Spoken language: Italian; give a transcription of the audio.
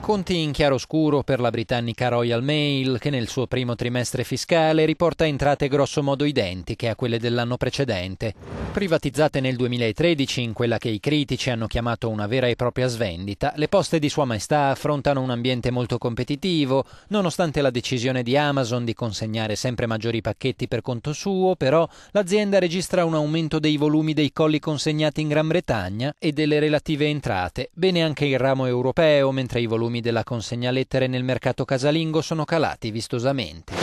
Conti in chiaroscuro per la britannica Royal Mail che nel suo primo trimestre fiscale riporta entrate grossomodo identiche a quelle dell'anno precedente. Privatizzate nel 2013 in quella che i critici hanno chiamato una vera e propria svendita, le poste di Sua Maestà affrontano un ambiente molto competitivo, nonostante la decisione di Amazon di consegnare sempre maggiori pacchetti per conto suo, però l'azienda registra un aumento dei volumi dei colli consegnati in Gran Bretagna e delle relative entrate, bene anche il ramo europeo, mentre i volumi della consegna lettere nel mercato casalingo sono calati vistosamente.